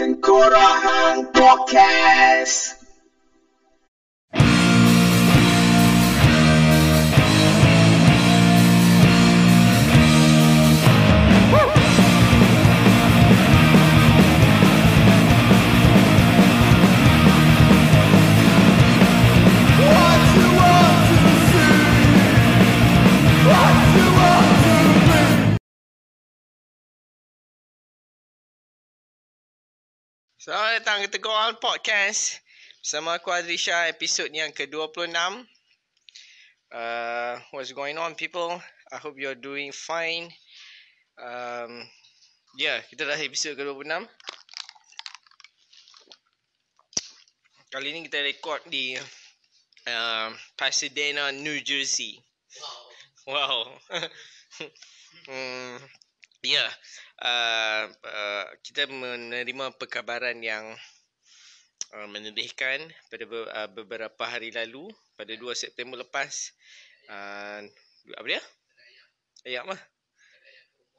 Tengkorahan Podcast. Selamat datang ke Tegur Orang Podcast Bersama aku Adrisha episod yang ke-26 uh, What's going on people? I hope you're doing fine um, Yeah, kita dah episod ke-26 Kali ni kita record di uh, Pasadena, New Jersey Wow, wow. hmm, Yeah Uh, uh, kita menerima perkabaran yang uh, menyedihkan pada be- uh, beberapa hari lalu pada 2 September lepas uh, apa dia? Ayak mah.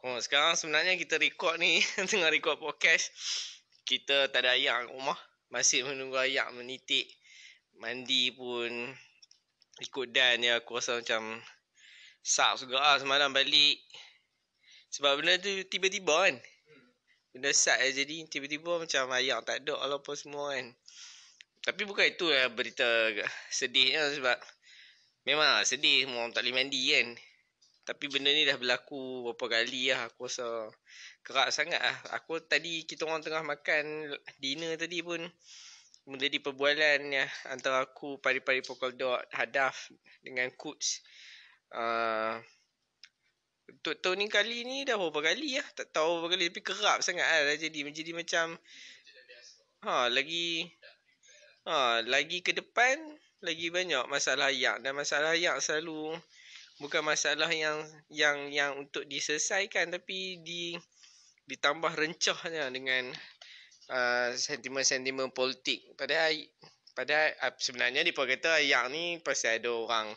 Oh, sekarang sebenarnya kita record ni tengah record podcast. Kita tak ada ayak kat rumah. Masih menunggu ayak menitik. Mandi pun ikut dan ya aku rasa macam sak juga lah semalam balik sebab benda tu tiba-tiba kan. Benda sat lah jadi. Tiba-tiba macam ayam tak ada walaupun semua kan. Tapi bukan itu lah berita sedihnya sebab memang lah sedih semua orang tak boleh mandi kan. Tapi benda ni dah berlaku berapa kali lah. Aku rasa kerak sangat lah. Aku tadi kita orang tengah makan dinner tadi pun. Mula di perbualan ya, antara aku pari-pari pokok dot hadaf dengan kuts. Uh, ah, tu, tahun ni kali ni dah berapa kali lah. Tak tahu berapa kali tapi kerap sangat lah dah jadi. Jadi macam ha, lagi ha, lagi ke depan lagi banyak masalah ayak. Dan masalah ayak selalu bukan masalah yang yang yang untuk diselesaikan tapi di ditambah rencahnya dengan uh, sentimen-sentimen politik. Padahal padahal ah, sebenarnya dia kata ayak ni pasal ada orang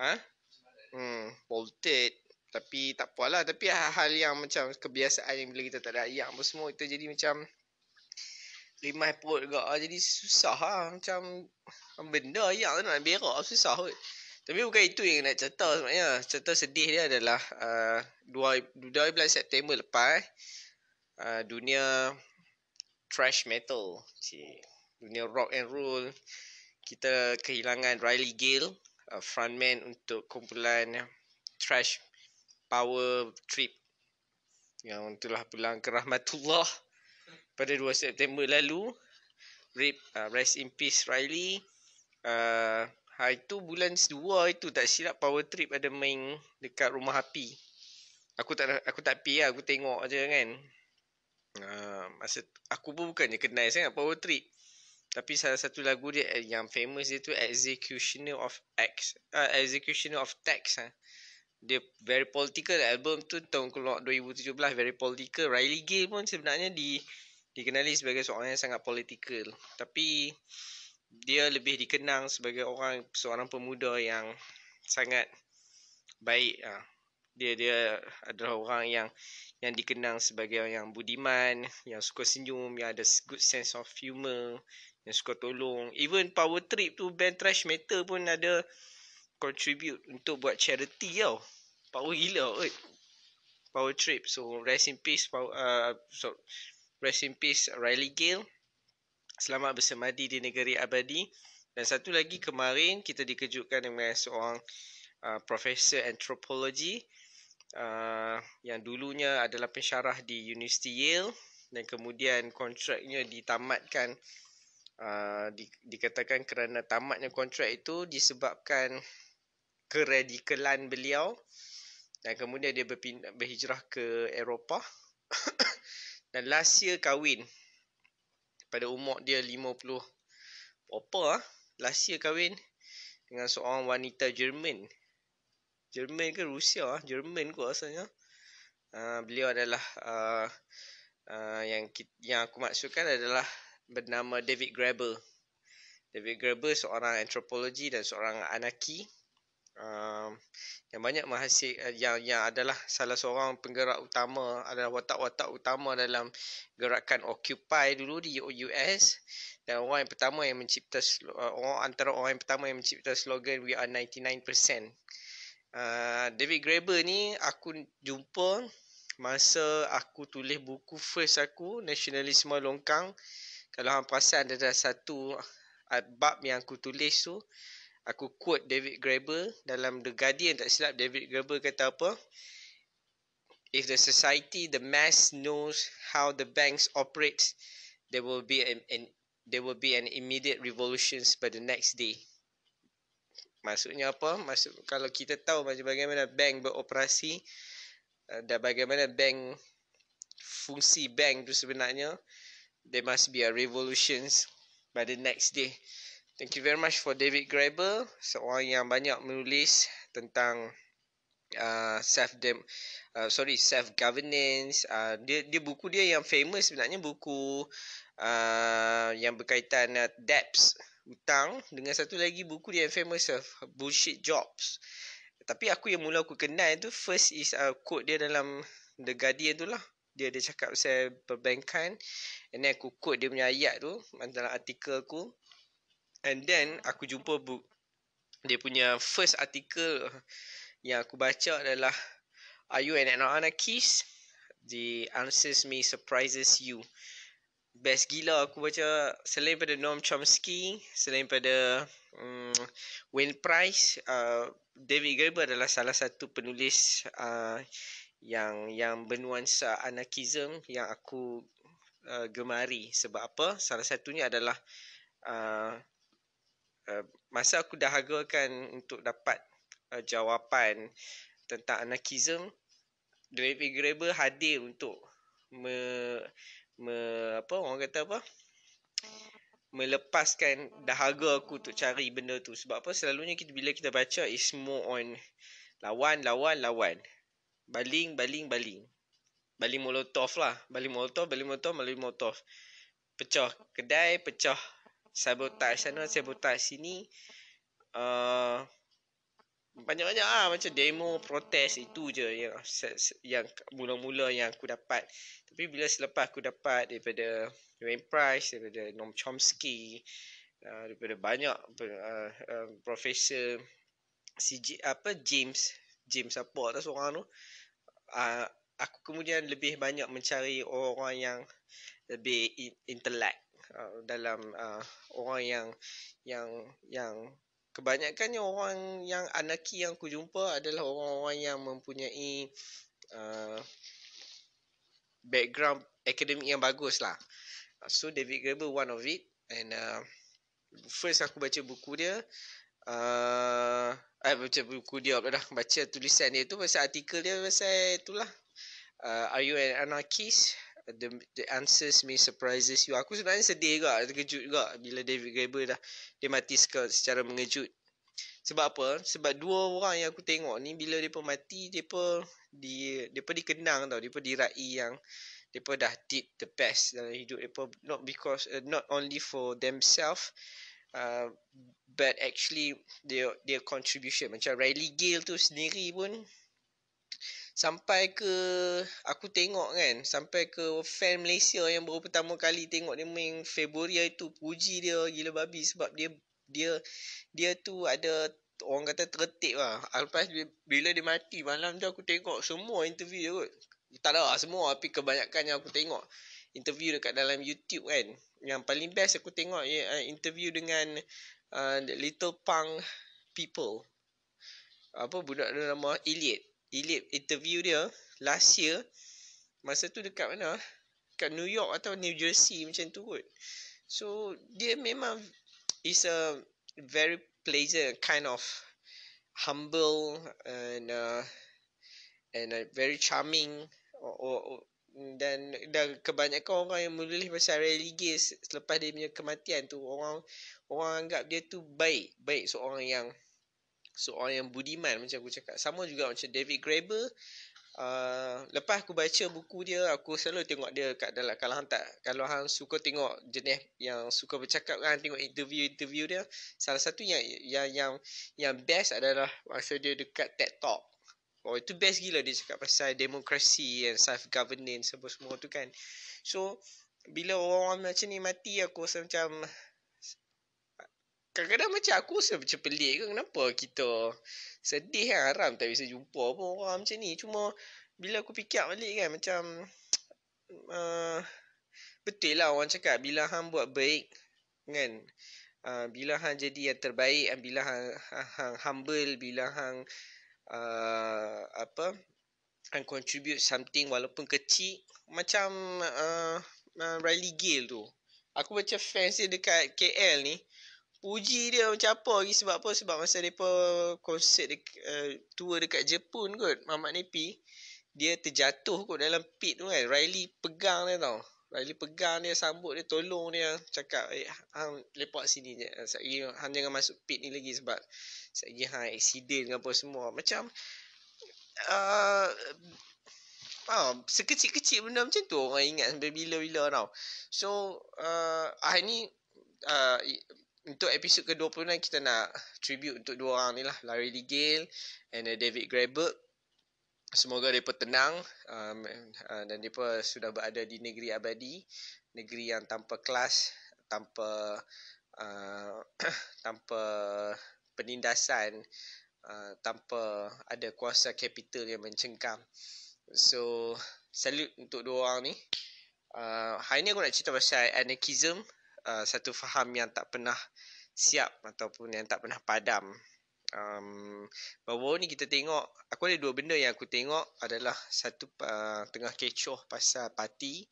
ha? hmm, politik tapi tak apalah. Tapi hal-hal yang macam kebiasaan yang bila kita tak ada ayam apa semua. Itu jadi macam rimai perut juga. Ah, jadi susah lah. Macam benda ayam tu nak berak. Susah kot. Tapi bukan itu yang nak cerita sebenarnya. Cerita sedih dia adalah uh, ah, 12 September lepas. Uh, dunia trash metal. Cik. Dunia rock and roll. Kita kehilangan Riley Gale. Uh, frontman untuk kumpulan trash power trip yang telah pulang ke rahmatullah pada 2 September lalu rip uh, rest in peace Riley uh, hari tu bulan 2 itu tak silap power trip ada main dekat rumah api aku tak aku tak pi lah aku tengok aja kan uh, masa aku pun bukannya kenal sangat power trip tapi salah satu lagu dia eh, yang famous dia tu Executioner of X uh, Executioner of Tax ah. ha dia very political album tu tahun keluar 2017 very political Riley Gill pun sebenarnya di dikenali sebagai seorang yang sangat political tapi dia lebih dikenang sebagai orang seorang pemuda yang sangat baik ah dia dia adalah orang yang yang dikenang sebagai orang yang budiman yang suka senyum yang ada good sense of humor yang suka tolong even power trip tu band trash metal pun ada contribute untuk buat charity tau. Power gila oi. Power trip. So rest in peace power uh, so rest in peace Riley Gale. Selamat bersemadi di negeri abadi. Dan satu lagi kemarin kita dikejutkan dengan seorang uh, profesor antropologi uh, yang dulunya adalah pensyarah di University Yale dan kemudian kontraknya ditamatkan uh, di, dikatakan kerana tamatnya kontrak itu disebabkan keradikalan beliau dan kemudian dia berpindah, berhijrah ke Eropah dan last year kahwin pada umur dia 50 berapa ah, last year kahwin dengan seorang wanita Jerman Jerman ke Rusia ah Jerman ke asalnya uh, beliau adalah uh, uh, yang yang aku maksudkan adalah bernama David Graeber David Graeber seorang antropologi dan seorang anarki uh, yang banyak menghasil uh, eh, yang yang adalah salah seorang penggerak utama adalah watak-watak utama dalam gerakan occupy dulu di US dan orang yang pertama yang mencipta uh, orang antara orang yang pertama yang mencipta slogan we are 99%. Uh, ehm, David Graeber ni aku jumpa masa aku tulis buku first aku Nasionalisme Longkang kalau hang perasan ada satu eh, bab yang aku tulis tu aku quote David Graeber dalam The Guardian tak silap David Graeber kata apa if the society the mass knows how the banks operate there will be an, an there will be an immediate revolution by the next day maksudnya apa maksud kalau kita tahu macam bagaimana bank beroperasi eh, dan bagaimana bank fungsi bank tu sebenarnya there must be a revolutions by the next day Thank you very much for David Graeber, seorang yang banyak menulis tentang uh, self dem uh, sorry self governance. Uh, dia dia buku dia yang famous sebenarnya buku uh, yang berkaitan uh, debts hutang dengan satu lagi buku dia yang famous of uh, bullshit jobs. Tapi aku yang mula aku kenal itu first is uh, quote dia dalam The Guardian tu lah. Dia ada cakap saya perbankan and then aku quote dia punya ayat tu dalam artikel aku. And then aku jumpa book dia punya first article yang aku baca adalah Are you an anarchist? The answers me surprises you. Best gila aku baca selain pada Noam Chomsky, selain pada um, Wayne Price, uh, David Graeber adalah salah satu penulis uh, yang yang bernuansa anarchism yang aku uh, gemari. Sebab apa? Salah satunya adalah uh, Eh, masa aku dahagakan untuk dapat uh, jawapan tentang anarchism David Graeber hadir untuk me, me apa orang kata apa melepaskan dahaga aku untuk cari benda tu sebab apa selalunya kita bila kita baca is more on lawan lawan lawan baling baling baling baling molotov lah baling molotov baling molotov baling molotov pecah kedai pecah sabotage sana sabotage sini uh, banyak-banyak ah macam demo protes itu je yang yang mula-mula yang aku dapat tapi bila selepas aku dapat daripada Wayne Price daripada Noam Chomsky uh, daripada banyak uh, uh, profesor CG, apa James James apa tu seorang tu uh, aku kemudian lebih banyak mencari orang yang lebih intelek uh, ah, dalam uh, orang yang yang yang kebanyakannya orang yang anaki yang aku jumpa adalah orang-orang yang mempunyai uh, background akademik yang bagus lah. So David Graeber one of it and uh, first aku baca buku dia uh, I eh, baca buku dia pula dah baca tulisan dia tu pasal artikel dia pasal itulah uh, Are you an anarchist? the the answers may surprises you. Aku sebenarnya sedih juga, terkejut juga bila David Graeber dah dia mati secara mengejut. Sebab apa? Sebab dua orang yang aku tengok ni bila dia depa mati, depa di depa dikenang tau, depa dirai yang dia depa dah did the best dalam hidup dia depa not because uh, not only for themselves uh, but actually their their contribution macam Riley Gill tu sendiri pun sampai ke aku tengok kan sampai ke fan Malaysia yang baru pertama kali tengok dia main Februari itu puji dia gila babi sebab dia dia dia tu ada orang kata tertip lah lepas bila dia mati malam tu aku tengok semua interview dia kot tak ada lah semua tapi kebanyakan yang aku tengok interview dekat dalam YouTube kan yang paling best aku tengok ya, interview dengan uh, the Little Punk People apa budak dia nama Elliot Elip interview dia last year masa tu dekat mana? Kat New York atau New Jersey macam tu kot. So dia memang is a very pleasant kind of humble and uh, and a very charming or, oh, or, oh, oh, dan dan kebanyakan orang yang menulis pasal religious selepas dia punya kematian tu orang orang anggap dia tu baik baik seorang yang seorang yang budiman macam aku cakap. Sama juga macam David Graeber. Uh, lepas aku baca buku dia, aku selalu tengok dia kat dalam kalau hang tak kalau hang suka tengok jenis yang suka bercakap kan tengok interview-interview dia. Salah satu yang yang yang yang best adalah masa dia dekat TED Talk. Oh itu best gila dia cakap pasal demokrasi and self governance semua semua tu kan. So bila orang-orang macam ni mati aku rasa macam uh, kadang-kadang macam aku rasa macam pelik ke kenapa kita sedih kan haram tak bisa jumpa pun orang macam ni. Cuma bila aku fikir balik kan macam uh, betul lah orang cakap bila hang buat baik kan uh, bila hang jadi yang terbaik bila hang, hang humble bila hang uh, apa hang contribute something walaupun kecil macam uh, uh, Riley Gill tu aku baca fans dia dekat KL ni Puji dia macam apa lagi sebab apa sebab masa depa konsert dek, uh, tour dekat Jepun kot Mamat Nepi dia terjatuh kot dalam pit tu kan Riley pegang dia tau Riley pegang dia sambut dia tolong dia cakap eh hang lepak sini je sekali eh, hang jangan masuk pit ni lagi sebab sekali hang accident dengan apa semua macam uh, uh, sekecil-kecil benda macam tu orang ingat sampai bila-bila tau so uh, ah ni uh, untuk episod ke-29 kita nak tribute untuk dua orang ni lah. Larry DeGale and uh, David Graeber. Semoga mereka tenang um, uh, dan mereka sudah berada di negeri abadi. Negeri yang tanpa kelas, tanpa uh, tanpa penindasan, uh, tanpa ada kuasa kapital yang mencengkam. So, salute untuk dua orang ni. Uh, hari ni aku nak cerita pasal anarchism uh, satu faham yang tak pernah siap ataupun yang tak pernah padam. Um, baru-baru ni kita tengok, aku ada dua benda yang aku tengok adalah satu uh, tengah kecoh pasal parti.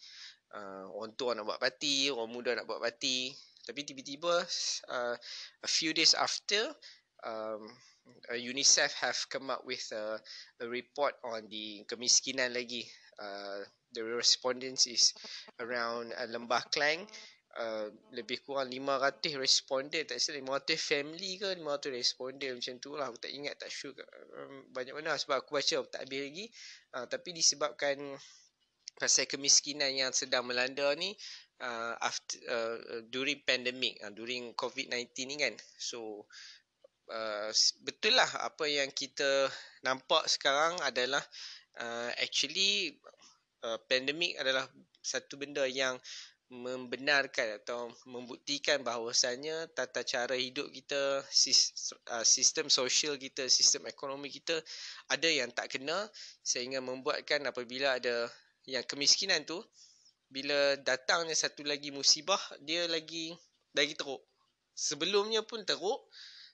Uh, orang tua nak buat parti, orang muda nak buat parti. Tapi tiba-tiba, uh, a few days after, um, UNICEF have come up with a, a report on the kemiskinan lagi. Uh, the respondents is around uh, Lembah Klang uh, lebih kurang 500 responden tak silap 500 family ke 500 responden macam tu lah aku tak ingat tak sure ke. Um, banyak mana lah sebab aku baca aku tak habis lagi uh, tapi disebabkan pasal kemiskinan yang sedang melanda ni uh, after uh, during pandemic uh, during covid-19 ni kan so uh, betul lah apa yang kita nampak sekarang adalah uh, actually uh, pandemic adalah satu benda yang uh, membenarkan atau membuktikan bahawasanya tata cara hidup kita, uh, sistem sosial kita, sistem ekonomi kita ada yang tak kena sehingga membuatkan apabila ada yang kemiskinan tu bila datangnya satu lagi musibah dia lagi lagi teruk. Sebelumnya pun teruk,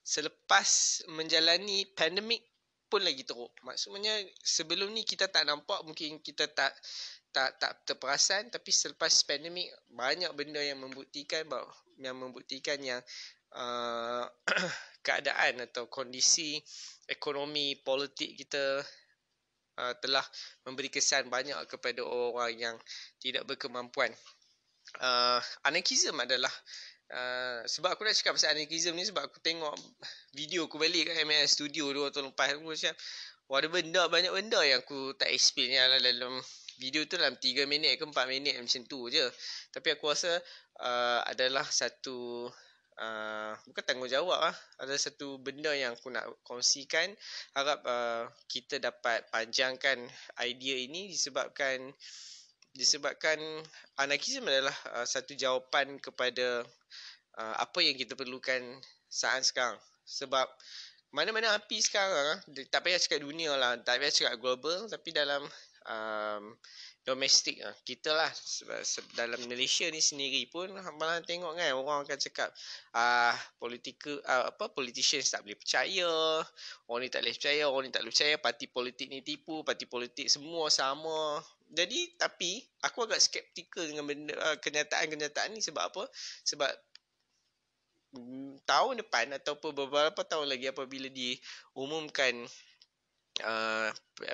selepas menjalani pandemik pun lagi teruk. Maksudnya sebelum ni kita tak nampak mungkin kita tak tak tak terperasan tapi selepas pandemik banyak benda yang membuktikan bahawa yang membuktikan yang uh, keadaan atau kondisi ekonomi politik kita uh, telah memberi kesan banyak kepada orang yang tidak berkemampuan. Uh, anarkisme adalah Ah, sebab aku nak cakap pasal anarchism ni sebab aku tengok video aku balik kat MS Studio dua tahun lepas aku macam ada benda banyak benda yang aku tak explain ya lah dalam video tu dalam 3 minit ke 4 minit macam tu je tapi aku rasa uh, adalah satu Uh, bukan tanggungjawab lah Ada satu benda yang aku nak kongsikan Harap uh, kita dapat panjangkan idea ini Disebabkan Disebabkan Anarkism adalah uh, satu jawapan kepada Ah, apa yang kita perlukan saat sekarang sebab mana-mana api sekarang ah, tak payah cakap dunia lah tak payah cakap global tapi dalam um, domestik lah. kita lah sebab dalam Malaysia ni sendiri pun malah tengok kan orang akan cakap ah uh, politiker uh, ah, apa politician tak boleh percaya orang ni tak boleh percaya orang ni tak boleh percaya parti politik ni tipu parti politik semua sama jadi tapi aku agak skeptikal dengan benda, kenyataan-kenyataan ni sebab apa sebab Hmm, tahun depan atau beberapa tahun lagi apabila diumumkan uh,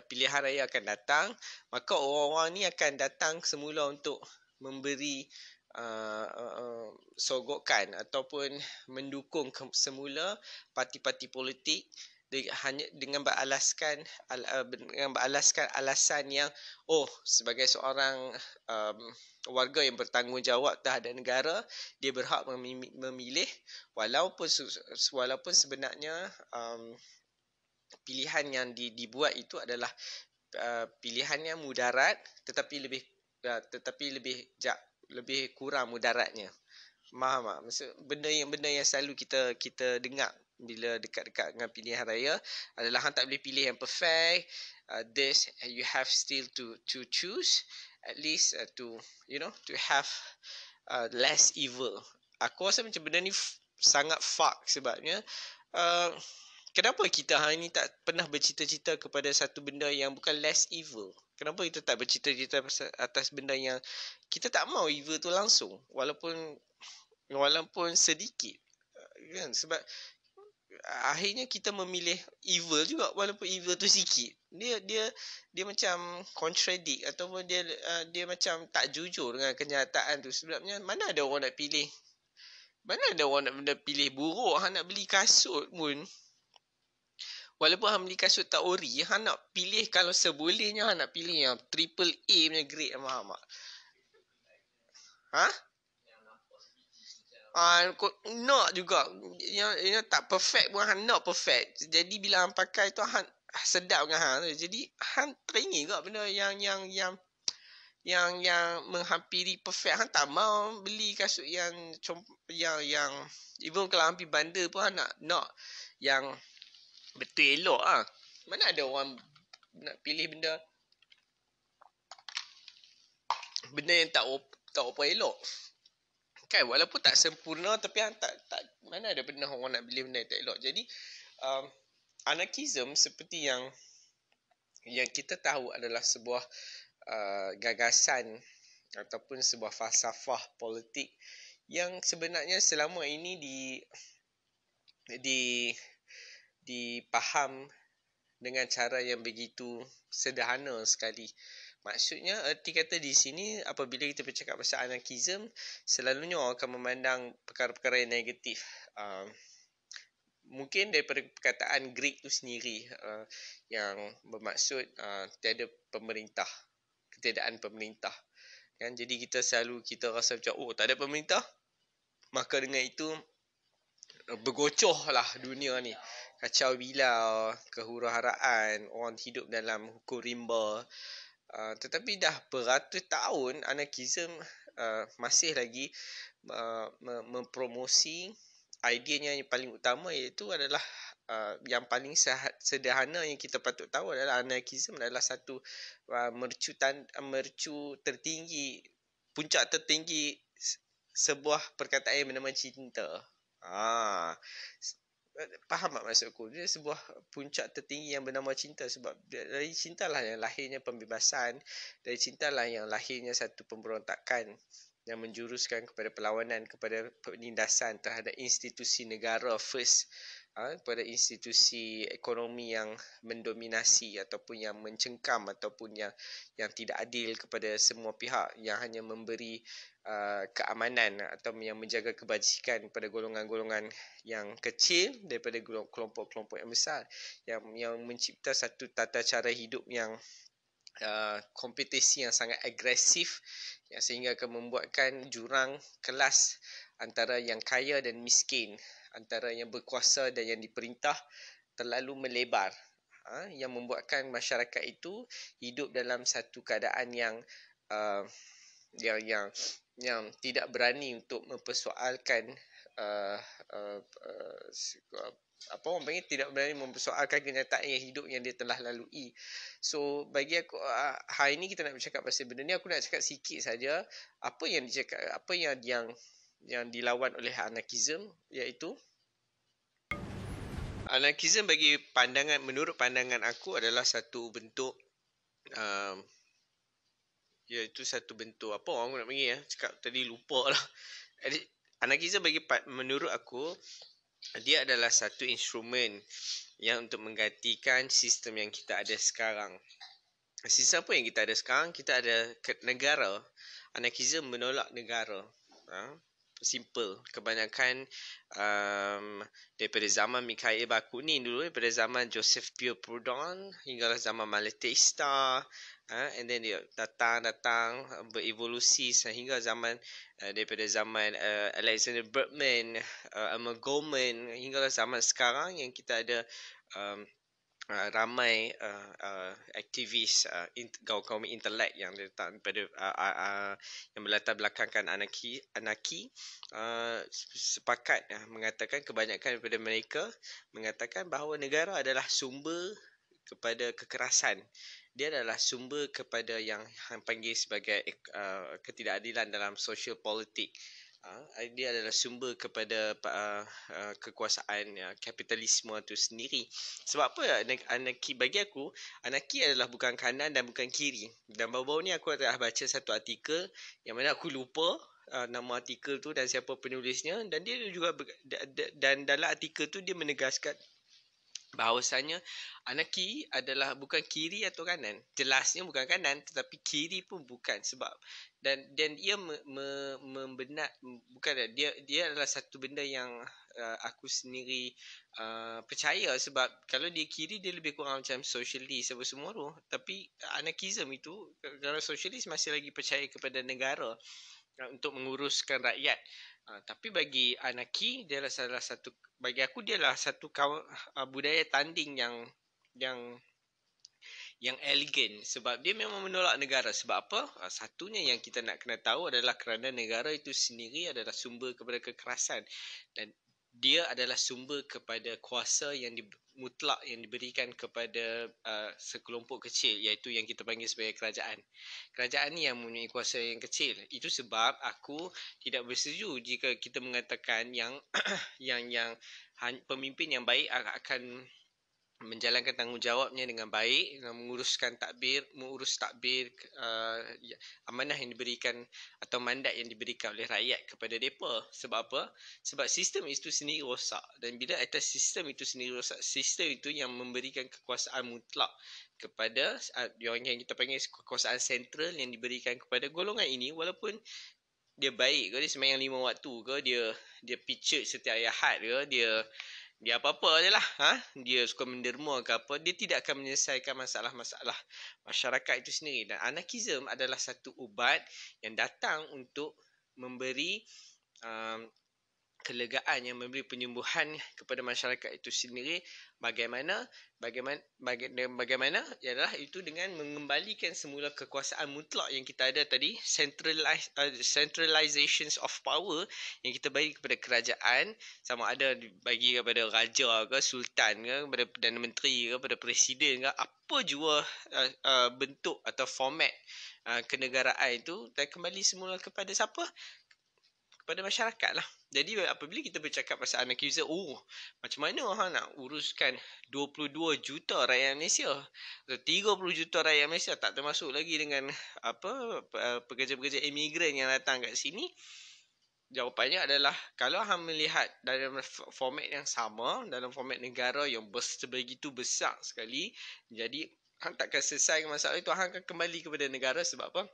pilihan raya akan datang maka orang-orang ni akan datang semula untuk memberi Uh, uh, sogokan ataupun mendukung semula parti-parti politik hanya dengan beralaskan eh, dengan beralaskan alasan yang oh sebagai seorang um, warga yang bertanggungjawab terhadap negara dia berhak memilih walaupun walaupun sebenarnya um, pilihan yang di, dibuat itu adalah uh, pilihan yang mudarat tetapi lebih uh, tetapi lebih jak, lebih kurang mudaratnya Maha, maksud benda yang benda yang selalu kita kita dengar bila dekat-dekat dengan pilihan raya adalah hang tak boleh pilih yang perfect uh, this you have still to to choose at least uh, to you know to have uh, less evil aku rasa macam benda ni sangat fuck sebabnya uh, kenapa kita hari ni tak pernah bercita-cita kepada satu benda yang bukan less evil kenapa kita tak bercita-cita atas benda yang kita tak mau evil tu langsung walaupun walaupun sedikit uh, kan sebab akhirnya kita memilih evil juga walaupun evil tu sikit dia dia dia macam contradict ataupun dia uh, dia macam tak jujur dengan kenyataan tu sebenarnya mana ada orang nak pilih mana ada orang nak, nak pilih buruk hang nak beli kasut pun walaupun hang beli kasut tak ori hang nak pilih kalau sebolehnya hang nak pilih yang triple A punya grade mak mak ha Uh, nak juga. yang ini tak perfect pun Han nak perfect. Jadi bila Han pakai tu Han ah, sedap dengan Han tu. Jadi Han teringin juga benda yang yang yang yang yang menghampiri perfect Han tak mau beli kasut yang yang yang even kalau hampir bandar pun Han nak nak yang betul elok ah. Ha. Mana ada orang nak pilih benda benda yang tak tak apa elok pakai walaupun tak sempurna tapi tak, tak mana ada pernah orang nak beli benda tak elok. Jadi um, anarchism seperti yang yang kita tahu adalah sebuah uh, gagasan ataupun sebuah falsafah politik yang sebenarnya selama ini di di dipaham dengan cara yang begitu sederhana sekali. Maksudnya erti eh, kata di sini apabila kita bercakap pasal anarkism selalunya orang akan memandang perkara-perkara yang negatif. Uh, mungkin daripada perkataan Greek itu sendiri uh, yang bermaksud uh, tiada pemerintah, ketiadaan pemerintah. Kan jadi kita selalu kita rasa macam oh tak ada pemerintah. Maka dengan itu uh, bergocoh lah dunia ni kacau bilau, kehuru orang hidup dalam hukum rimba. Ah, tetapi dah beratus tahun anarkism uh, masih lagi uh, mempromosi idenya yang paling utama iaitu adalah Uh, yang paling sederhana yang kita patut tahu adalah anarkisme adalah satu uh, mercu tan, mercu tertinggi puncak tertinggi sebuah perkataan yang bernama cinta. Ah, Eh, faham tak maksud aku dia sebuah puncak tertinggi yang bernama cinta sebab dari cinta lah yang lahirnya pembebasan dari cinta lah yang lahirnya satu pemberontakan yang menjuruskan kepada perlawanan kepada penindasan terhadap institusi negara first Ha, pada institusi ekonomi yang mendominasi ataupun yang mencengkam ataupun yang yang tidak adil kepada semua pihak yang hanya memberi uh, keamanan atau yang menjaga kebajikan pada golongan-golongan yang kecil daripada kelompok-kelompok yang besar yang yang mencipta satu tata cara hidup yang Uh, kompetisi yang sangat agresif yang sehingga akan membuatkan jurang kelas antara yang kaya dan miskin antara yang berkuasa dan yang diperintah terlalu melebar ha, yang membuatkan masyarakat itu hidup dalam satu keadaan yang uh, yang yang yang tidak berani untuk mempersoalkan uh, uh, uh, apa orang panggil tidak berani mempersoalkan kenyataan yang hidup yang dia telah lalui. So bagi aku uh, hari ini kita nak bercakap pasal benda ni aku nak cakap sikit saja apa yang dicakap apa yang yang yang dilawan oleh anarchism iaitu anarchism bagi pandangan menurut pandangan aku adalah satu bentuk um, iaitu satu bentuk apa orang nak panggil ya cakap tadi lupa lah anarchism bagi menurut aku dia adalah satu instrumen yang untuk menggantikan sistem yang kita ada sekarang sistem apa yang kita ada sekarang kita ada negara anarchism menolak negara ha? simple. Kebanyakan um, daripada zaman Mikhail Bakunin dulu, daripada zaman Joseph Pierre Proudhon hingga zaman Malatesta, uh, and then dia datang-datang berevolusi sehingga zaman uh, daripada zaman uh, Alexander Bergman, uh, Emma Goldman hingga zaman sekarang yang kita ada um, Uh, ramai uh, uh, aktivis kaum uh, kaum intelek yang datang pada uh, uh, uh, yang berlatar belakangkan anaki anaki uh, sepakat uh, mengatakan kebanyakan daripada mereka mengatakan bahawa negara adalah sumber kepada kekerasan dia adalah sumber kepada yang hang panggil sebagai eh, uh, ketidakadilan dalam social politik uh, dia adalah sumber kepada uh, uh, kekuasaan uh, kapitalisme itu sendiri. Sebab apa anak anarki bagi aku, anarki adalah bukan kanan dan bukan kiri. Dan baru-baru ni aku telah baca satu artikel yang mana aku lupa uh, nama artikel tu dan siapa penulisnya dan dia juga dan dalam artikel tu dia menegaskan bahawasanya anak kiri adalah bukan kiri atau kanan jelasnya bukan kanan tetapi kiri pun bukan sebab dan dan ia me, me, membenar bukan dia dia adalah satu benda yang uh, aku sendiri uh, percaya sebab kalau dia kiri dia lebih kurang macam socialist apa semua tu tapi anarchism itu kalau socialist masih lagi percaya kepada negara uh, untuk menguruskan rakyat Ha, tapi bagi Anaki dia adalah salah satu bagi aku dia adalah satu kaw, uh, ha, budaya tanding yang yang yang elegan sebab dia memang menolak negara sebab apa? Uh, satunya yang kita nak kena tahu adalah kerana negara itu sendiri adalah sumber kepada kekerasan dan dia adalah sumber kepada kuasa yang di, mutlak yang diberikan kepada uh, sekelompok kecil iaitu yang kita panggil sebagai kerajaan. Kerajaan ni yang mempunyai kuasa yang kecil. Itu sebab aku tidak bersetuju jika kita mengatakan yang yang yang pemimpin yang baik akan menjalankan tanggungjawabnya dengan baik menguruskan takbir mengurus takbir uh, amanah yang diberikan atau mandat yang diberikan oleh rakyat kepada depa sebab apa sebab sistem itu sendiri rosak dan bila atas sistem itu sendiri rosak sistem itu yang memberikan kekuasaan mutlak kepada uh, yang kita panggil kekuasaan sentral yang diberikan kepada golongan ini walaupun dia baik ke dia sembahyang lima waktu ke dia dia picit setiap ayat ke dia dia apa-apa je lah. Ha? Dia suka menderma ke apa. Dia tidak akan menyelesaikan masalah-masalah masyarakat itu sendiri. Dan anarkism adalah satu ubat yang datang untuk memberi um, kelegaan yang memberi penyembuhan kepada masyarakat itu sendiri bagaimana bagaimana baga, bagaimana ialah itu dengan mengembalikan semula kekuasaan mutlak yang kita ada tadi centralized uh, centralizations of power yang kita bagi kepada kerajaan sama ada bagi kepada raja ke sultan ke kepada perdana menteri ke kepada presiden ke apa jua uh, uh, bentuk atau format uh, kenegaraan itu dan kembali semula kepada siapa kepada masyarakat lah. Jadi apabila kita bercakap pasal anak user, oh macam mana ha, nak uruskan 22 juta rakyat Malaysia atau 30 juta rakyat Malaysia tak termasuk lagi dengan apa eh, pekerja-pekerja imigran yang datang kat sini. Jawapannya adalah kalau hang melihat dalam format yang sama dalam format negara yang sebegitu besar sekali jadi hang takkan selesai masalah itu hang akan kembali kepada negara sebab apa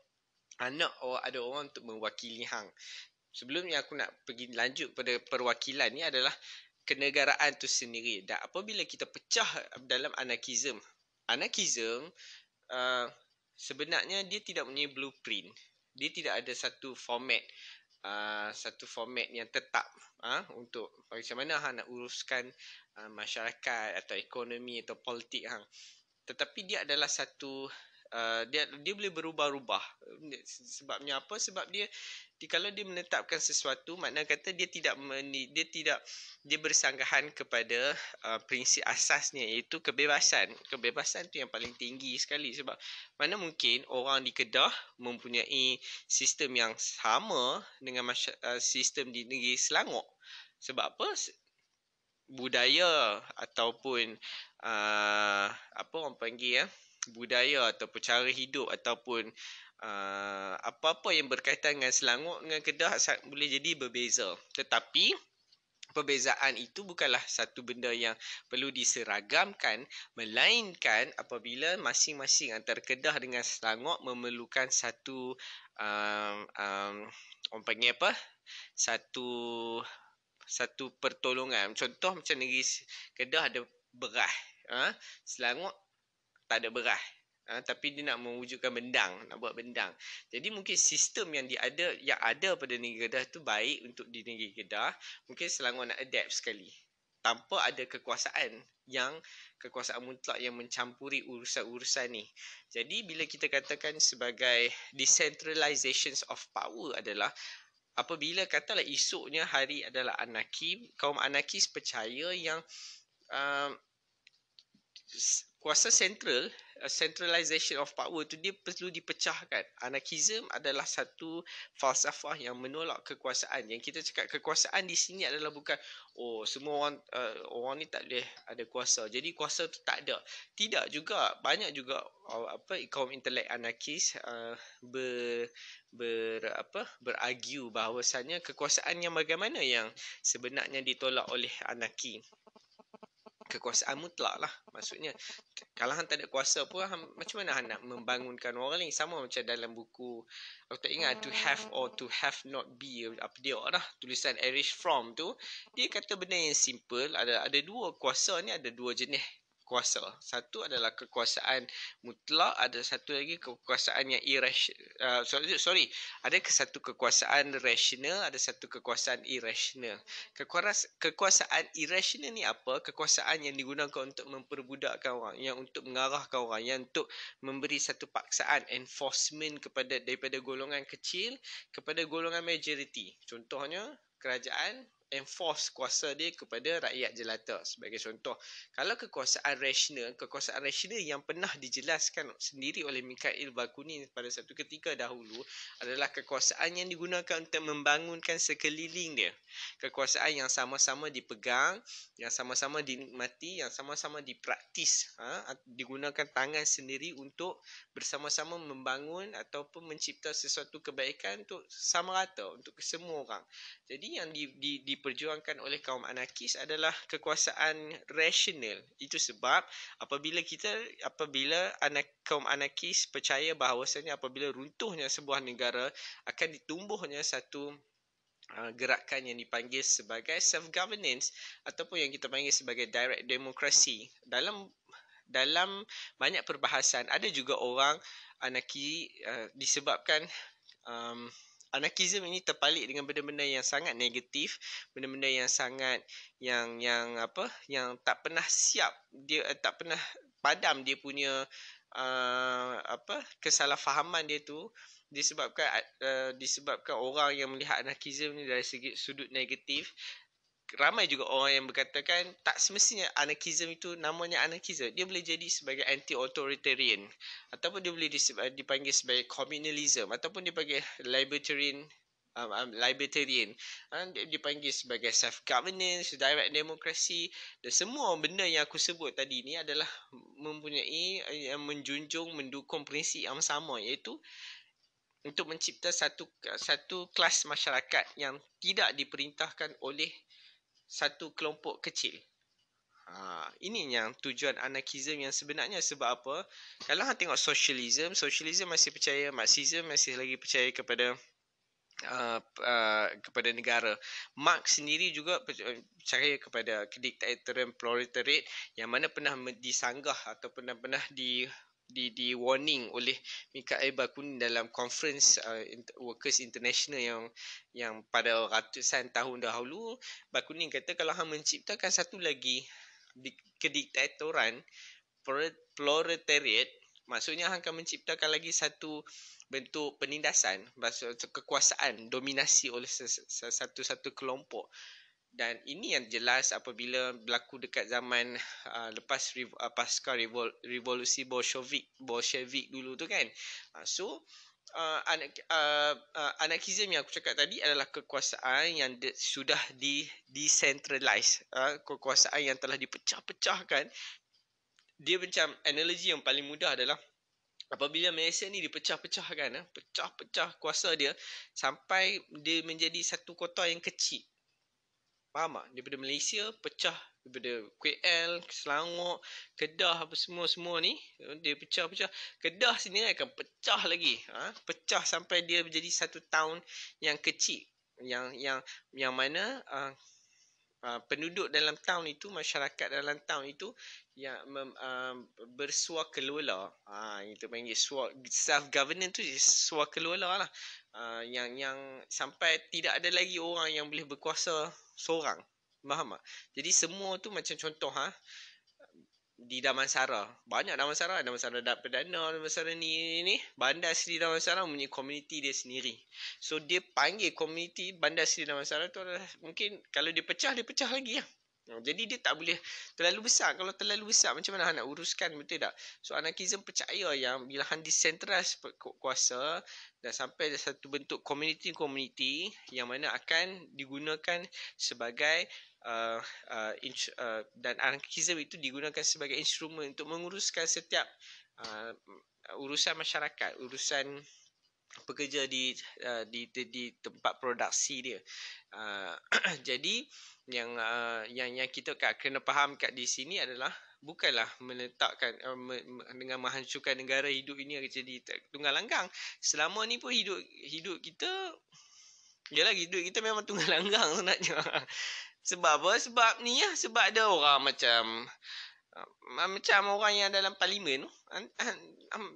anak orang ada orang untuk mewakili hang sebelumnya aku nak pergi lanjut pada perwakilan ni adalah kenegaraan tu sendiri dan apabila kita pecah dalam anarchism anarchism uh, sebenarnya dia tidak punya blueprint dia tidak ada satu format uh, satu format yang tetap uh, untuk macam mana ha, nak uruskan uh, masyarakat atau ekonomi atau politik ha. tetapi dia adalah satu Uh, dia dia boleh berubah-ubah sebabnya apa sebab dia kalau dia menetapkan sesuatu makna kata dia tidak meni, dia tidak dia bersanggahan kepada uh, prinsip asasnya iaitu kebebasan kebebasan tu yang paling tinggi sekali sebab mana mungkin orang di Kedah mempunyai sistem yang sama dengan uh, sistem di negeri Selangor sebab apa budaya ataupun uh, apa orang panggil ya uh, budaya ataupun cara hidup ataupun uh, apa-apa yang berkaitan dengan Selangor dengan Kedah boleh jadi berbeza. Tetapi perbezaan itu bukanlah satu benda yang perlu diseragamkan melainkan apabila masing-masing antara Kedah dengan Selangor memerlukan satu um, um, orang panggil apa? satu satu pertolongan. Contoh macam negeri Kedah ada beras. Ha? Selangor tak ada berah ha, tapi dia nak mewujudkan bendang nak buat bendang jadi mungkin sistem yang dia ada yang ada pada negeri Kedah tu baik untuk di negeri Kedah mungkin Selangor nak adapt sekali tanpa ada kekuasaan yang kekuasaan mutlak yang mencampuri urusan-urusan ni. Jadi bila kita katakan sebagai decentralization of power adalah apabila katalah esoknya hari adalah anakim kaum anakis percaya yang um, kuasa central uh, centralization of power tu dia perlu dipecahkan. Anarchism adalah satu falsafah yang menolak kekuasaan. Yang kita cakap kekuasaan di sini adalah bukan oh semua orang uh, orang ni tak boleh ada kuasa. Jadi kuasa tu tak ada. Tidak juga banyak juga uh, apa kaum intelek anarkis uh, ber ber apa berargue bahawasanya kekuasaan yang bagaimana yang sebenarnya ditolak oleh anarki kekuasaan mutlak lah maksudnya kalau han tak ada kuasa pun hang, macam mana hang nak membangunkan orang ni sama macam dalam buku aku tak ingat to have or to have not be apa dia lah tulisan Erich Fromm tu dia kata benda yang simple ada ada dua kuasa ni ada dua jenis kuasa. Satu adalah kekuasaan mutlak, ada satu lagi kekuasaan yang irrational. Uh, sorry, sorry, ada satu kekuasaan rasional, ada satu kekuasaan irasional. Kekuasa- kekuasaan irasional ni apa? Kekuasaan yang digunakan untuk memperbudakkan orang, yang untuk mengarahkan orang, yang untuk memberi satu paksaan, enforcement kepada daripada golongan kecil kepada golongan majoriti. Contohnya, kerajaan enforce kuasa dia kepada rakyat jelata sebagai contoh kalau kekuasaan rasional kekuasaan rasional yang pernah dijelaskan sendiri oleh Mikhail Bakunin pada satu ketika dahulu adalah kekuasaan yang digunakan untuk membangunkan sekeliling dia kekuasaan yang sama-sama dipegang yang sama-sama dinikmati yang sama-sama dipraktis ha? digunakan tangan sendiri untuk bersama-sama membangun ataupun mencipta sesuatu kebaikan untuk sama rata untuk semua orang jadi yang di, di, di diperjuangkan oleh kaum anarkis adalah kekuasaan rasional. Itu sebab apabila kita apabila anak kaum anarkis percaya bahawasanya apabila runtuhnya sebuah negara akan ditumbuhnya satu uh, gerakan yang dipanggil sebagai self governance ataupun yang kita panggil sebagai direct democracy dalam dalam banyak perbahasan ada juga orang anarki uh, disebabkan um, anarchism ini terpalit dengan benda-benda yang sangat negatif, benda-benda yang sangat yang yang apa yang tak pernah siap dia eh, tak pernah padam dia punya uh, apa kesalahfahaman dia tu disebabkan uh, disebabkan orang yang melihat anarchism ni dari segi sudut negatif ramai juga orang yang berkatakan tak semestinya anarkisme itu namanya anarkisme. Dia boleh jadi sebagai anti-authoritarian ataupun dia boleh dipanggil sebagai communalism ataupun dia panggil libertarian um, um, libertarian um, dia dipanggil sebagai self governance direct democracy dan semua benda yang aku sebut tadi ni adalah mempunyai yang menjunjung mendukung prinsip yang sama iaitu untuk mencipta satu satu kelas masyarakat yang tidak diperintahkan oleh satu kelompok kecil. Ha, ini yang tujuan anarkism yang sebenarnya sebab apa? Kalau kita tengok socialism, socialism masih percaya, Marxism masih lagi percaya kepada Uh, uh, kepada negara Marx sendiri juga uh, percaya kepada kediktatoran proletariat yang mana pernah disanggah atau pernah-pernah di di di warning oleh Mikhail Bakun dalam conference uh, inter- workers international yang yang pada ratusan tahun dahulu Bakunin kata kalau hang menciptakan satu lagi kediktatoran proletariat maksudnya hang akan menciptakan lagi satu bentuk penindasan maksud kekuasaan dominasi oleh satu-satu kelompok dan ini yang jelas apabila berlaku dekat zaman uh, lepas uh, pasca revol, revolusi Bolshevik Bolshevik dulu tu kan uh, so uh, anak uh, uh, anarkisme yang aku cakap tadi adalah kekuasaan yang de- sudah di decentralized uh, kekuasaan yang telah dipecah-pecahkan dia macam analogi yang paling mudah adalah apabila Malaysia ni dipecah-pecahkan pecah-pecah kuasa dia sampai dia menjadi satu kota yang kecil Faham tak? Daripada Malaysia pecah daripada KL, Selangor, Kedah apa semua-semua ni dia pecah-pecah. Kedah sini kan akan pecah lagi. Ha? Pecah sampai dia menjadi satu town yang kecil. Yang yang yang mana uh, uh, penduduk dalam town itu, masyarakat dalam town itu yang mem, uh, bersuah kelola. Ha, itu panggil suah, self-governance tu suah kelola lah. Uh, yang yang sampai tidak ada lagi orang yang boleh berkuasa seorang. Faham tak? Jadi semua tu macam contoh ha di Damansara. Banyak Damansara, Damansara Dat Perdana, Damansara ni, ni ni Bandar Seri Damansara punya komuniti dia sendiri. So dia panggil komuniti Bandar Seri Damansara tu adalah mungkin kalau dia pecah dia pecah lagi lah. Ha, jadi dia tak boleh terlalu besar. Kalau terlalu besar macam mana nak uruskan betul tak? So anarchism percaya yang bila han decentralize kuasa dan sampai ada satu bentuk community-community yang mana akan digunakan sebagai uh, uh, in, uh, dan anarchism itu digunakan sebagai instrumen untuk menguruskan setiap uh, urusan masyarakat, urusan pekerja di uh, di, di di tempat produksi dia. Uh, jadi yang uh, yang yang kita kat kena faham kat di sini adalah bukanlah meletakkan uh, me, dengan menghancurkan negara hidup ini akan jadi tunggal langgang. Selama ni pun hidup hidup kita Yalah hidup kita memang tunggal langgang sebenarnya. Sebab apa? Sebab ni ya. Sebab ada orang macam uh, macam orang yang dalam parlimen tu.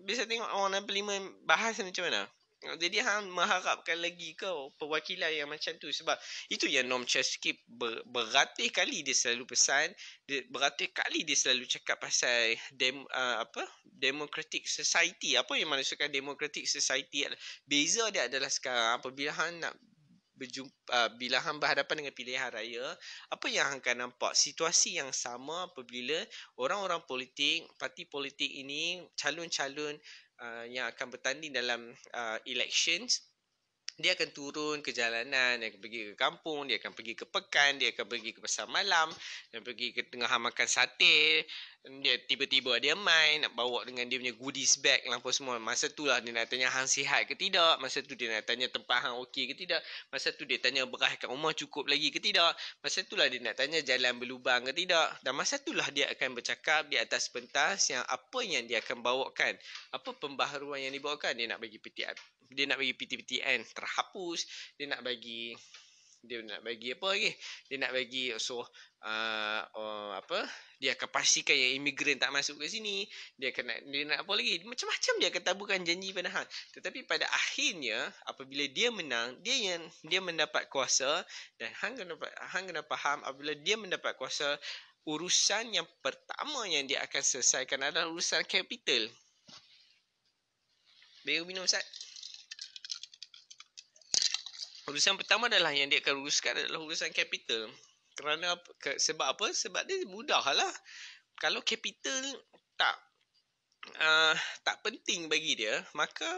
Biasa tengok orang dalam parlimen bahas macam mana? Jadi han mengharapkan lagi kau perwakilan yang macam tu sebab itu yang Noam Chomsky ber, beratus kali dia selalu pesan, dia, beratus kali dia selalu cakap pasal dem, uh, apa? Democratic society. Apa yang maksudkan democratic society? Beza dia adalah sekarang apabila han nak berjumpa uh, bila hang berhadapan dengan pilihan raya, apa yang hang akan nampak? Situasi yang sama apabila orang-orang politik, parti politik ini calon-calon Uh, yang akan bertanding dalam uh, elections dia akan turun ke jalanan, dia akan pergi ke kampung, dia akan pergi ke pekan, dia akan pergi ke pasar malam, dia akan pergi ke tengah makan sate dia tiba-tiba dia main nak bawa dengan dia punya goodies bag lah apa semua. Masa tu lah dia nak tanya hang sihat ke tidak. Masa tu dia nak tanya tempat hang okey ke tidak. Masa tu dia tanya beras kat rumah cukup lagi ke tidak. Masa tu lah dia nak tanya jalan berlubang ke tidak. Dan masa tu lah dia akan bercakap di atas pentas yang apa yang dia akan bawakan. Apa pembaharuan yang dibawakan. Dia nak bagi PTN, dia nak bagi PTPTN terhapus. Dia nak bagi dia nak bagi apa lagi dia nak bagi so uh, uh, apa dia akan pastikan yang imigran tak masuk ke sini dia akan nak, dia nak apa lagi macam-macam dia akan tabukan janji pada hang tetapi pada akhirnya apabila dia menang dia yang dia mendapat kuasa dan hang kena hang kena faham apabila dia mendapat kuasa urusan yang pertama yang dia akan selesaikan adalah urusan capital Bagi minum Ustaz. Urusan pertama adalah yang dia akan uruskan adalah urusan capital. Kerana ke, sebab apa? Sebab dia mudah lah. Kalau capital tak uh, tak penting bagi dia, maka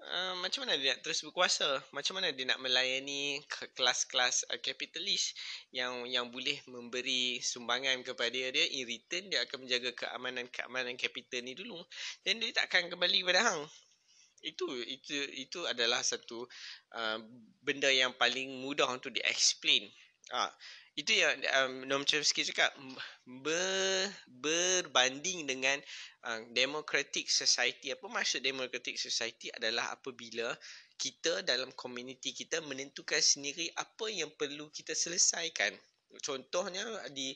Uh, macam mana dia nak terus berkuasa? Macam mana dia nak melayani kelas-kelas kapitalis uh, yang yang boleh memberi sumbangan kepada dia, dia in return dia akan menjaga keamanan-keamanan kapital ni dulu. Dan dia tak akan kembali kepada hang itu itu itu adalah satu uh, benda yang paling mudah untuk di explain uh, ah, itu yang um, Noam Chomsky cakap ber, berbanding dengan uh, democratic society apa maksud democratic society adalah apabila kita dalam community kita menentukan sendiri apa yang perlu kita selesaikan contohnya di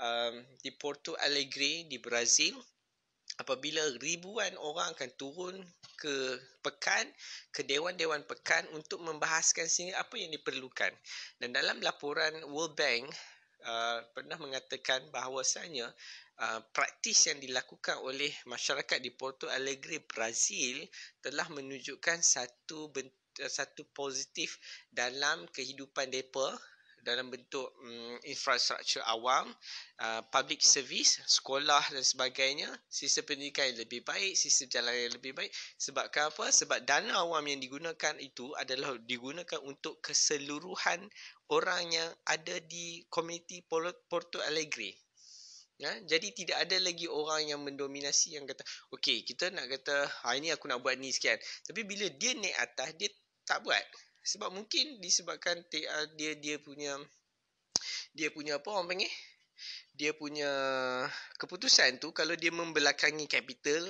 um, di Porto Alegre di Brazil apabila ribuan orang akan turun ke pekan ke dewan-dewan pekan untuk membahaskan sini apa yang diperlukan. Dan dalam laporan World Bank uh, pernah mengatakan bahawasanya uh, praktis yang dilakukan oleh masyarakat di Porto Alegre, Brazil telah menunjukkan satu bent- satu positif dalam kehidupan mereka dalam bentuk um, infrastruktur awam, uh, public service, sekolah dan sebagainya, sistem pendidikan yang lebih baik, sistem jalan yang lebih baik. Sebab apa? Sebab dana awam yang digunakan itu adalah digunakan untuk keseluruhan orang yang ada di komuniti Porto Alegre. Ya, jadi tidak ada lagi orang yang mendominasi yang kata, okay kita nak kata, ha, ini aku nak buat ni sekian. Tapi bila dia naik atas, dia tak buat sebab mungkin disebabkan dia dia punya dia punya apa orang panggil dia punya keputusan tu kalau dia membelakangi capital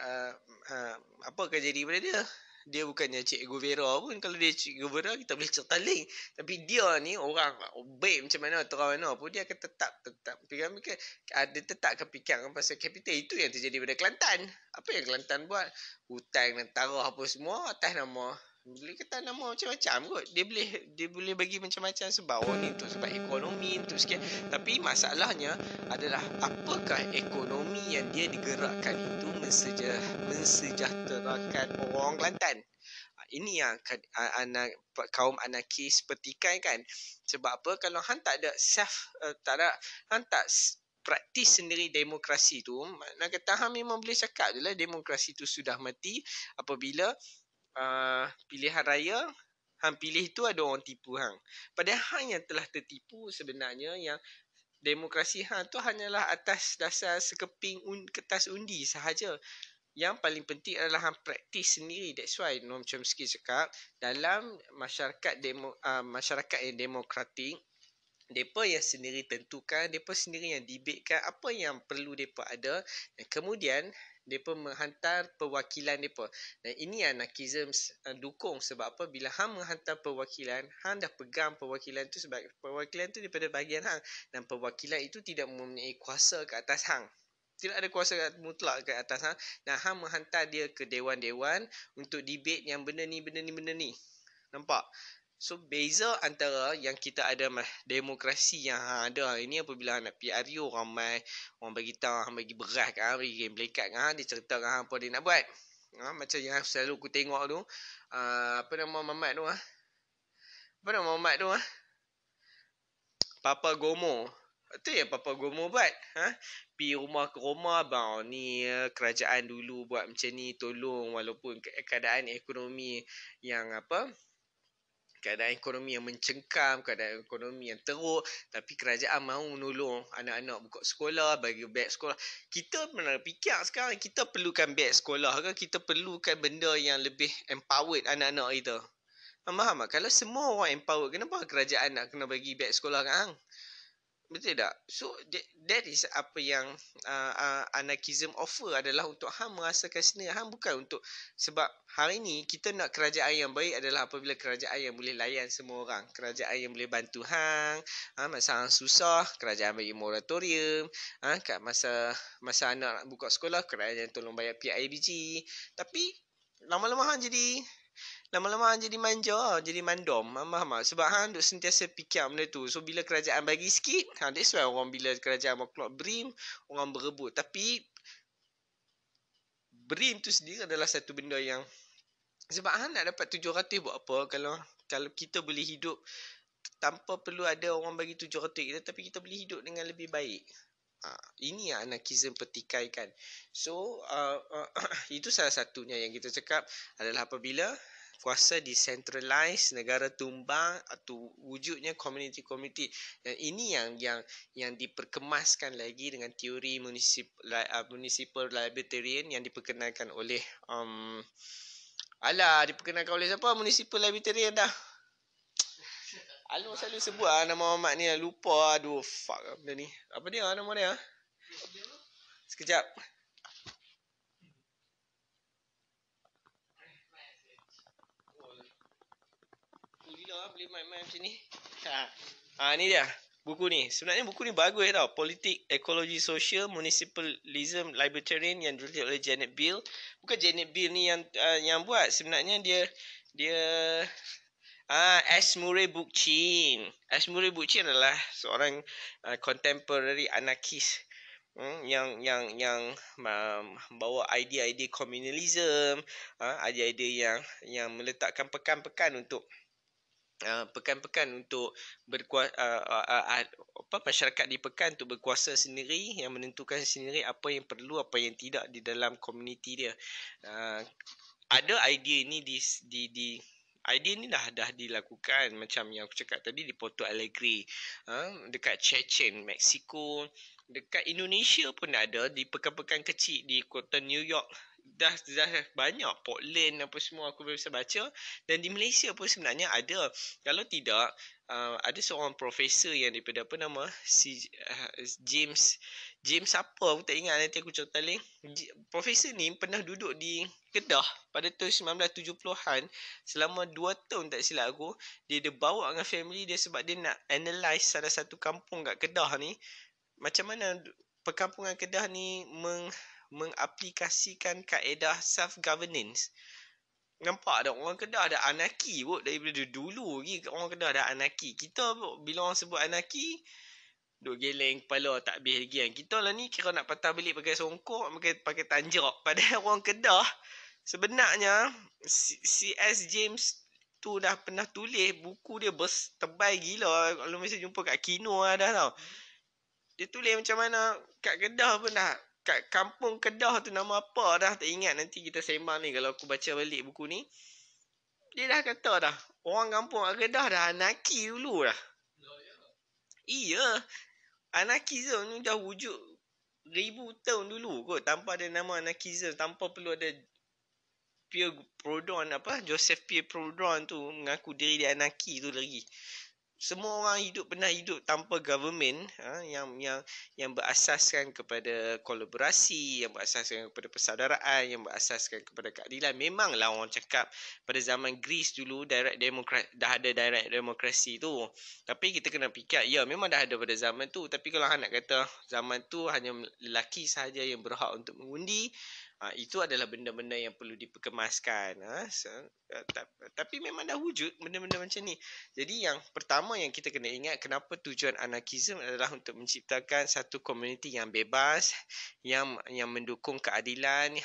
uh, uh, apa akan jadi pada dia dia bukannya cikgu Vera pun kalau dia cikgu Vera kita boleh cerita link tapi dia ni orang baik macam mana terang mana Apa dia akan tetap tetap pergi ke ada tetap kepikiran pasal capital itu yang terjadi pada Kelantan apa yang Kelantan buat hutang dan tarah apa semua atas nama boleh kata nama macam-macam kot Dia boleh Dia boleh bagi macam-macam Sebab oh ni tu Sebab ekonomi tu sikit Tapi masalahnya Adalah Apakah ekonomi Yang dia digerakkan itu Mensejah Mensejahterakan Orang Kelantan ah, ini yang ah, anak kaum anarkis petikan kan sebab apa kalau hang tak ada self uh, tak ada hang tak praktis sendiri demokrasi tu nak kata hang memang boleh cakap je lah demokrasi tu sudah mati apabila Uh, pilihan raya hang pilih tu ada orang tipu hang. Padahal hang yang telah tertipu sebenarnya yang demokrasi hang tu hanyalah atas dasar sekeping un, kertas undi sahaja. Yang paling penting adalah hang praktis sendiri. That's why Noam Chomsky cakap dalam masyarakat demo, uh, masyarakat yang demokratik mereka yang sendiri tentukan, mereka sendiri yang dibitkan apa yang perlu mereka ada. Dan kemudian mereka menghantar perwakilan mereka. Dan ini yang Nakizm eh, dukung sebab apa? Bila Hang menghantar perwakilan, Hang dah pegang perwakilan itu sebab perwakilan itu daripada bahagian Hang Dan perwakilan itu tidak mempunyai kuasa ke atas Hang. Tidak ada kuasa mutlak ke atas Hang. Dan Hang menghantar dia ke dewan-dewan untuk debate yang benda ni, benda ni, benda ni. Nampak? So beza antara yang kita ada mah demokrasi yang ha, ada ini apabila nak PRU ramai orang bagi tahu hang bagi beras kan bagi game blekat kan dia cerita kan apa dia nak buat. Ha, macam yang selalu aku tengok tu uh, apa nama Mamat tu ah. Ha? Apa nama Mamat tu ah? Ha? Papa Gomo. Tu yang Papa Gomo buat. Ha? Pi rumah ke rumah bang. Ni ya, kerajaan dulu buat macam ni. Tolong walaupun keadaan ekonomi yang apa keadaan ekonomi yang mencengkam, keadaan ekonomi yang teruk tapi kerajaan mahu menolong anak-anak buka sekolah, bagi beg sekolah. Kita pernah fikir sekarang kita perlukan beg sekolah ke kita perlukan benda yang lebih empowered anak-anak kita. Faham tak? Kalau semua orang empowered, kenapa kerajaan nak kena bagi beg sekolah kan? Ke, Betul tak? So that is apa yang uh, uh, anarchism offer adalah untuk ham merasakan senang. Ham bukan untuk sebab hari ini kita nak kerajaan yang baik adalah apabila kerajaan yang boleh layan semua orang. Kerajaan yang boleh bantu hang, ha, masa hang susah, kerajaan bagi moratorium, ha, kat masa masa anak nak buka sekolah, kerajaan tolong bayar PIBG. Tapi lama-lama hang jadi Lama-lama han jadi manja, jadi mandom. Mama mama sebab han duk sentiasa fikir benda tu. So bila kerajaan bagi sikit, han that's why orang bila kerajaan mau clock brim, orang berebut. Tapi brim tu sendiri adalah satu benda yang sebab han nak dapat 700 buat apa kalau kalau kita boleh hidup tanpa perlu ada orang bagi 700 kita tapi kita boleh hidup dengan lebih baik. Ha, ini yang anarkism petikai kan So uh, uh, Itu salah satunya yang kita cakap Adalah apabila kuasa decentralized negara tumbang atau wujudnya community community dan ini yang yang yang diperkemaskan lagi dengan teori municipal uh, ah, municipal libertarian yang diperkenalkan oleh um, ala diperkenalkan oleh siapa municipal libertarian dah Alu selalu sebut ah nama Mamat ni ah, lupa aduh fuck benda ni. Apa dia ah, nama dia? Sekejap. Sekejap. boleh main-main macam ni. Ha. ha, ni dia. Buku ni. Sebenarnya buku ni bagus tau. Politik, Ekologi, Sosial, Municipalism, Libertarian yang ditulis oleh Janet Bill. Bukan Janet Bill ni yang uh, yang buat. Sebenarnya dia dia ah uh, S. Murray Bookchin. S. Murray Bookchin adalah seorang uh, contemporary anarchist hmm, yang yang yang um, bawa idea-idea communalism, uh, ah, idea-idea yang yang meletakkan pekan-pekan untuk Ah, pekan-pekan untuk berkuasa uh, uh, ah, uh, ah, apa masyarakat di pekan untuk berkuasa sendiri yang menentukan sendiri apa yang perlu apa yang tidak di dalam komuniti dia. Uh, ada idea ini di di di idea ni dah dah dilakukan macam yang aku cakap tadi di Porto Alegre uh, dekat Chechen, Mexico, dekat Indonesia pun ada di pekan-pekan kecil di kota New York dah dah banyak Portland apa semua aku biasa baca dan di Malaysia pun sebenarnya ada kalau tidak uh, ada seorang profesor yang daripada apa nama si uh, James James apa aku tak ingat nanti aku cerita link profesor ni pernah duduk di Kedah pada tahun 1970-an selama 2 tahun tak silap aku dia dia bawa dengan family dia sebab dia nak analyse salah satu kampung kat Kedah ni macam mana perkampungan Kedah ni meng mengaplikasikan kaedah self-governance. Nampak tak orang Kedah ada anarki pun daripada dulu lagi orang Kedah ada anarki. Kita pun bila orang sebut anarki, duk geleng kepala tak habis lagi kan. Kita lah ni kira nak patah balik pakai songkok, pakai, pakai tanjak. Padahal orang Kedah sebenarnya C.S. James tu dah pernah tulis buku dia bes, tebal gila. Kalau mesti jumpa kat Kino lah dah tau. Dia tulis macam mana kat Kedah pun dah kat kampung Kedah tu nama apa dah tak ingat nanti kita sembang ni kalau aku baca balik buku ni. Dia dah kata dah, orang kampung kat Kedah dah anaki dulu dah. iya. iya. Anakism ni dah wujud ribu tahun dulu kot tanpa ada nama anarchism, tanpa perlu ada Pierre Proudhon apa, Joseph Pierre Proudhon tu mengaku diri dia anaki tu lagi semua orang hidup pernah hidup tanpa government ha, yang yang yang berasaskan kepada kolaborasi, yang berasaskan kepada persaudaraan, yang berasaskan kepada keadilan. Memanglah orang cakap pada zaman Greece dulu direct demokrasi dah ada direct demokrasi tu. Tapi kita kena fikir, ya memang dah ada pada zaman tu. Tapi kalau anak kata zaman tu hanya lelaki sahaja yang berhak untuk mengundi, Ha, itu adalah benda-benda yang perlu diperkemaskan ha, eh, tapi memang dah wujud benda-benda macam ni jadi yang pertama yang kita kena ingat kenapa tujuan anarkisme adalah untuk menciptakan satu komuniti yang bebas yang yang mendukung keadilan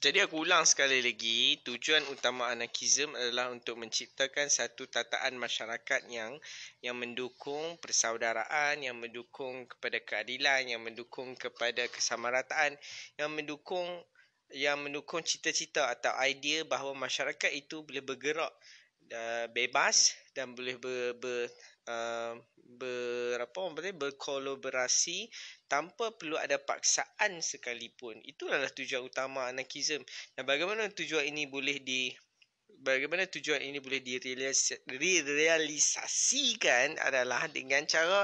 jadi aku ulang sekali lagi, tujuan utama anarkisme adalah untuk menciptakan satu tataan masyarakat yang yang mendukung persaudaraan, yang mendukung kepada keadilan, yang mendukung kepada kesamarataan, yang mendukung yang mendukung cita-cita atau idea bahawa masyarakat itu boleh bergerak uh, bebas dan boleh ber, ber, Um, berapa orang berkata, berkolaborasi tanpa perlu ada paksaan sekalipun. Itulah tujuan utama anarkisme. Dan bagaimana tujuan ini boleh di bagaimana tujuan ini boleh direalisasikan adalah dengan cara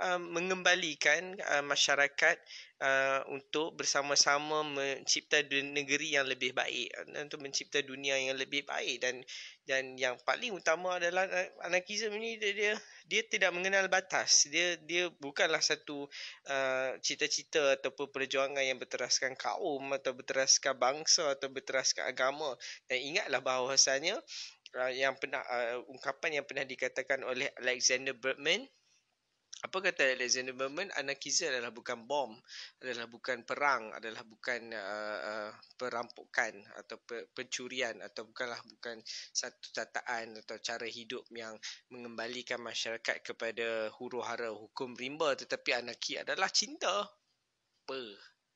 Um, mengembalikan uh, masyarakat uh, untuk bersama-sama mencipta negeri yang lebih baik uh, untuk mencipta dunia yang lebih baik dan dan yang paling utama adalah uh, anarkisme ini dia, dia dia tidak mengenal batas dia dia bukanlah satu uh, cita-cita ataupun perjuangan yang berteraskan kaum atau berteraskan bangsa atau berteraskan agama dan ingatlah bahawasanya uh, yang pernah uh, ungkapan yang pernah dikatakan oleh Alexander Bergman apa kata Alexander Berman anarkisme adalah bukan bom adalah bukan perang adalah bukan uh, uh, perampokan atau pe- pencurian atau bukanlah bukan satu tataan atau cara hidup yang mengembalikan masyarakat kepada huru-hara hukum rimba tetapi anarki adalah cinta apa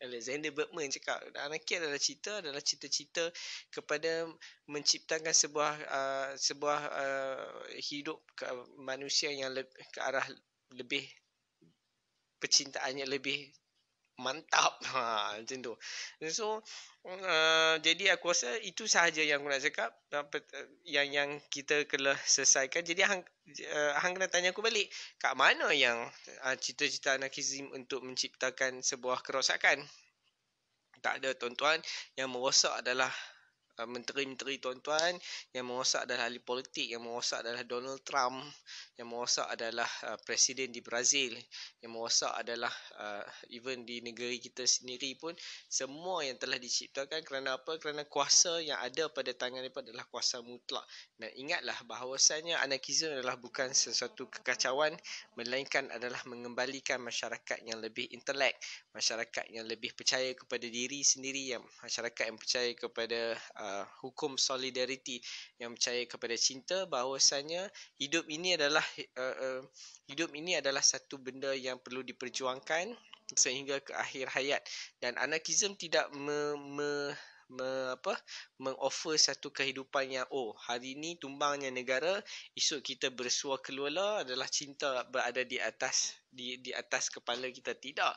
Alexander Berman cakap anarki adalah cinta adalah cita-cita kepada menciptakan sebuah uh, sebuah uh, hidup manusia yang le- ke arah lebih percintaannya lebih mantap ha macam tu so uh, jadi aku rasa itu sahaja yang aku nak cakap yang yang kita kena selesaikan jadi hang uh, hang kena tanya aku balik kat mana yang uh, cita-cita anarkism untuk menciptakan sebuah kerosakan tak ada tuan-tuan yang merosak adalah Uh, menteri-menteri tuan-tuan yang merosak adalah ahli politik yang merosak adalah Donald Trump yang merosak adalah uh, presiden di Brazil yang merosak adalah uh, even di negeri kita sendiri pun semua yang telah diciptakan kerana apa kerana kuasa yang ada pada tangan mereka adalah kuasa mutlak dan ingatlah bahawasanya anarkisme adalah bukan sesuatu kekacauan melainkan adalah mengembalikan masyarakat yang lebih intelek masyarakat yang lebih percaya kepada diri sendiri yang masyarakat yang percaya kepada Uh, Uh, hukum solidariti yang percaya kepada cinta bahawasanya hidup ini adalah uh, uh, hidup ini adalah satu benda yang perlu diperjuangkan sehingga ke akhir hayat dan anarkism tidak me, me, me apa mengoffer satu kehidupan yang oh hari ini tumbangnya negara esok kita bersuah keluarlah adalah cinta berada di atas di di atas kepala kita tidak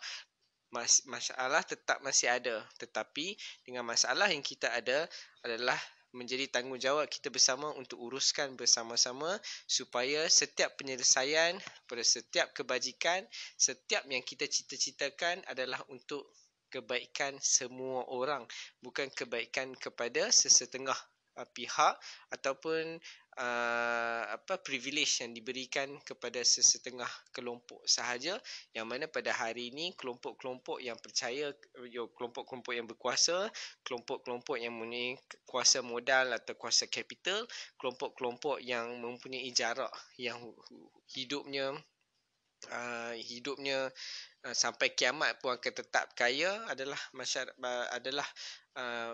mas- masalah tetap masih ada tetapi dengan masalah yang kita ada adalah menjadi tanggungjawab kita bersama untuk uruskan bersama-sama supaya setiap penyelesaian pada setiap kebajikan setiap yang kita cita-citakan adalah untuk kebaikan semua orang bukan kebaikan kepada sesetengah uh, pihak ataupun uh, apa privilege yang diberikan kepada sesetengah kelompok sahaja yang mana pada hari ini kelompok-kelompok yang percaya kelompok-kelompok yang berkuasa, kelompok-kelompok yang mempunyai kuasa modal atau kuasa kapital, kelompok-kelompok yang mempunyai jarak yang hidupnya uh, hidupnya uh, sampai kiamat pun akan tetap kaya adalah masyarakat uh, adalah uh,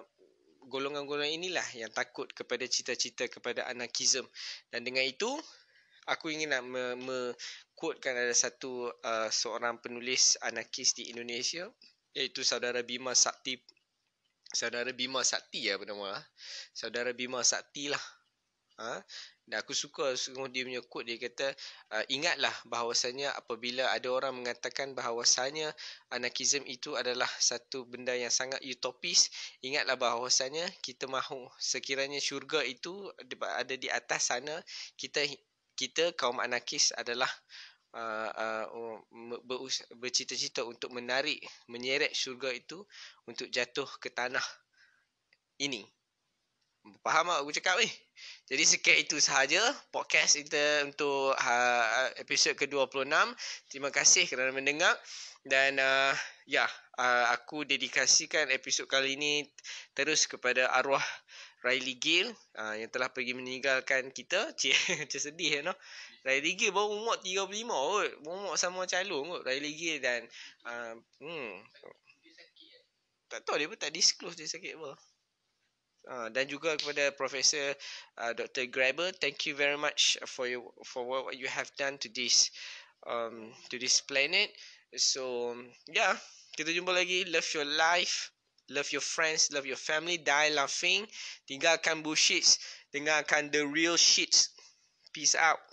golongan-golongan inilah yang takut kepada cita-cita kepada anarkisme dan dengan itu aku ingin nak me, ada satu uh, seorang penulis anarkis di Indonesia iaitu saudara Bima Sakti saudara Bima Sakti ya benar bernama saudara Bima Sakti lah ha? Dan aku suka semua dia punya quote dia kata ah, ingatlah bahawasanya apabila ada orang mengatakan bahawasanya anarkisme itu adalah satu benda yang sangat utopis ingatlah bahawasanya kita mahu sekiranya syurga itu ada di atas sana kita kita kaum anarkis adalah uh, uh, bercita-cita untuk menarik menyeret syurga itu untuk jatuh ke tanah ini Faham tak aku cakap ni? Jadi sekian itu sahaja podcast kita untuk uh, episod ke-26. Terima kasih kerana mendengar. Dan uh, ya, uh, aku dedikasikan episod kali ini terus kepada arwah Riley Gill uh, yang telah pergi meninggalkan kita. Cik, cik sedih kan? No? Riley Gill baru umur 35 kot. Baru umur sama calon kot Riley Gill dan... Uh, hmm. Tak tahu dia pun tak disclose dia sakit apa. Ah, dan juga kepada Profesor uh, ah, Dr. Graber, thank you very much for you for what you have done to this um, to this planet. So yeah, kita jumpa lagi. Love your life, love your friends, love your family. Die laughing, tinggalkan bullshit, tinggalkan the real shit. Peace out.